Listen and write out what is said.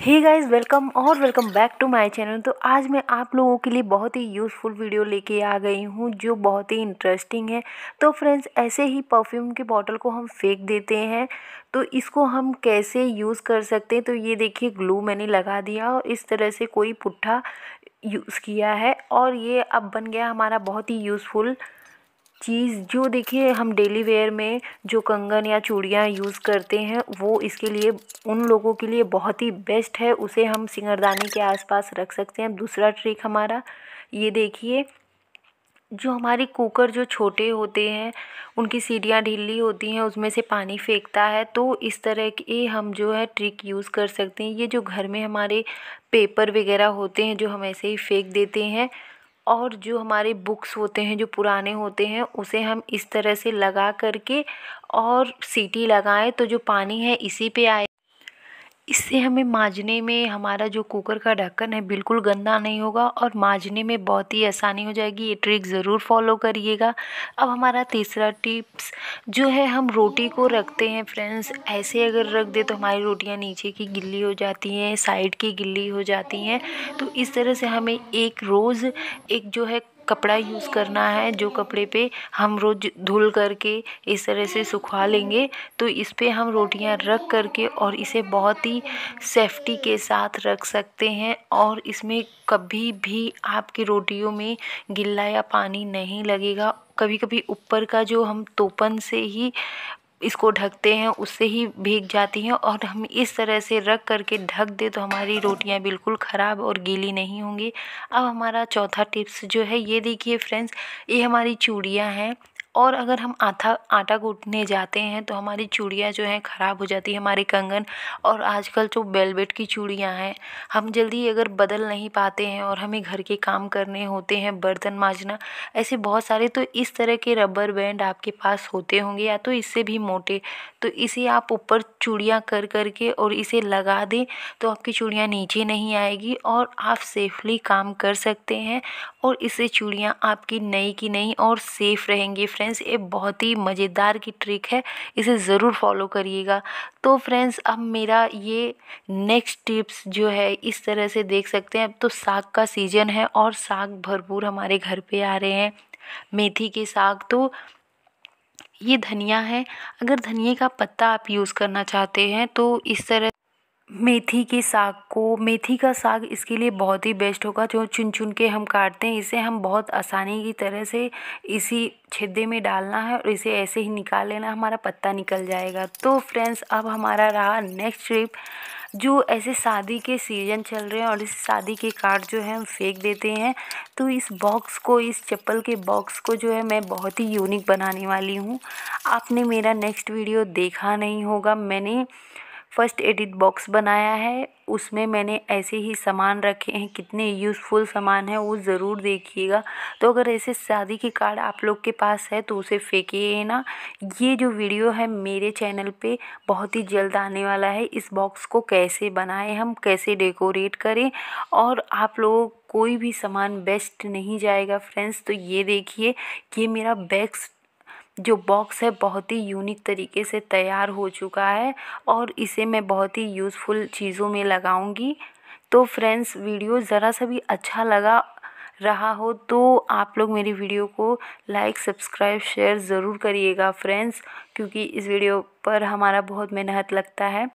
हे guys welcome और welcome back to my channel तो आज मैं आप लोगों के लिए बहुत ही यूज़फुल वीडियो लेके आ गई हूँ जो बहुत ही इंटरेस्टिंग है तो फ्रेंड्स ऐसे ही परफ्यूम की बॉटल को हम फेंक देते हैं तो इसको हम कैसे यूज़ कर सकते हैं तो ये देखिए ग्लू मैंने लगा दिया और इस तरह से कोई पुट्ठा यूज़ किया है और ये अब बन गया हमारा बहुत ही यूज़फुल चीज़ जो देखिए हम डेली वेयर में जो कंगन या चूड़ियाँ यूज़ करते हैं वो इसके लिए उन लोगों के लिए बहुत ही बेस्ट है उसे हम सिंगरदानी के आसपास रख सकते हैं दूसरा ट्रिक हमारा ये देखिए जो हमारी कुकर जो छोटे होते हैं उनकी सीढ़ियाँ ढीली होती हैं उसमें से पानी फेंकता है तो इस तरह के हम जो है ट्रिक यूज़ कर सकते हैं ये जो घर में हमारे पेपर वगैरह होते हैं जो हम ऐसे ही फेंक देते हैं और जो हमारे बुक्स होते हैं जो पुराने होते हैं उसे हम इस तरह से लगा कर के और सीटी लगाएं तो जो पानी है इसी पे आए इससे हमें माजने में हमारा जो कुकर का ढक्कन है बिल्कुल गंदा नहीं होगा और माजने में बहुत ही आसानी हो जाएगी ये ट्रिक ज़रूर फॉलो करिएगा अब हमारा तीसरा टिप्स जो है हम रोटी को रखते हैं फ्रेंड्स ऐसे अगर रख दे तो हमारी रोटियां नीचे की गिल्ली हो जाती हैं साइड की गिल्ली हो जाती हैं तो इस तरह से हमें एक रोज़ एक जो है कपड़ा यूज़ करना है जो कपड़े पे हम रोज़ धुल करके इस तरह से सुखा लेंगे तो इस पे हम रोटियां रख करके और इसे बहुत ही सेफ्टी के साथ रख सकते हैं और इसमें कभी भी आपकी रोटियों में गिल्ला या पानी नहीं लगेगा कभी कभी ऊपर का जो हम तोपन से ही इसको ढकते हैं उससे ही भीग जाती हैं और हम इस तरह से रख करके ढक दें तो हमारी रोटियां बिल्कुल ख़राब और गीली नहीं होंगी अब हमारा चौथा टिप्स जो है ये देखिए फ्रेंड्स ये हमारी चूड़ियां हैं और अगर हम आटा आटा गूंथने जाते हैं तो हमारी चूड़ियाँ जो हैं ख़राब हो जाती है हमारे कंगन और आजकल जो बेलबेट की चूड़ियाँ हैं हम जल्दी अगर बदल नहीं पाते हैं और हमें घर के काम करने होते हैं बर्तन माँजना ऐसे बहुत सारे तो इस तरह के रबर बैंड आपके पास होते होंगे या तो इससे भी मोटे तो इसे आप ऊपर चूड़ियाँ कर कर के और इसे लगा दें तो आपकी चूड़ियाँ नीचे नहीं आएगी और आप सेफली काम कर सकते हैं और इससे चूड़ियाँ आपकी नई की नई और सेफ़ रहेंगी फ्रेंड्स ये बहुत ही मज़ेदार की ट्रिक है इसे ज़रूर फॉलो करिएगा तो फ्रेंड्स अब मेरा ये नेक्स्ट टिप्स जो है इस तरह से देख सकते हैं अब तो साग का सीज़न है और साग भरपूर हमारे घर पे आ रहे हैं मेथी के साग तो ये धनिया है अगर धनिए का पत्ता आप यूज़ करना चाहते हैं तो इस तरह मेथी के साग को मेथी का साग इसके लिए बहुत ही बेस्ट होगा जो चुन चुन के हम काटते हैं इसे हम बहुत आसानी की तरह से इसी छिद्दे में डालना है और इसे ऐसे ही निकाल लेना हमारा पत्ता निकल जाएगा तो फ्रेंड्स अब हमारा रहा नेक्स्ट ट्रिप जो ऐसे शादी के सीजन चल रहे हैं और इस शादी के कार्ड जो है हम फेंक देते हैं तो इस बॉक्स को इस चप्पल के बॉक्स को जो है मैं बहुत ही यूनिक बनाने वाली हूँ आपने मेरा नेक्स्ट वीडियो देखा नहीं होगा मैंने फर्स्ट एडिट बॉक्स बनाया है उसमें मैंने ऐसे ही सामान रखे हैं कितने यूज़फुल सामान है वो ज़रूर देखिएगा तो अगर ऐसे शादी के कार्ड आप लोग के पास है तो उसे फेंकिए ना ये जो वीडियो है मेरे चैनल पे बहुत ही जल्द आने वाला है इस बॉक्स को कैसे बनाएं हम कैसे डेकोरेट करें और आप लोग कोई भी सामान बेस्ट नहीं जाएगा फ्रेंड्स तो ये देखिए कि मेरा बेस्ट जो बॉक्स है बहुत ही यूनिक तरीके से तैयार हो चुका है और इसे मैं बहुत ही यूज़फुल चीज़ों में लगाऊंगी तो फ्रेंड्स वीडियो ज़रा सा भी अच्छा लगा रहा हो तो आप लोग मेरी वीडियो को लाइक सब्सक्राइब शेयर ज़रूर करिएगा फ्रेंड्स क्योंकि इस वीडियो पर हमारा बहुत मेहनत लगता है